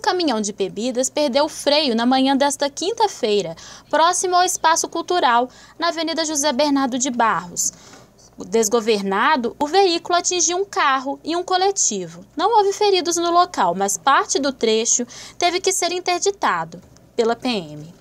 um caminhão de bebidas perdeu o freio na manhã desta quinta-feira, próximo ao espaço cultural, na Avenida José Bernardo de Barros. Desgovernado, o veículo atingiu um carro e um coletivo. Não houve feridos no local, mas parte do trecho teve que ser interditado pela PM.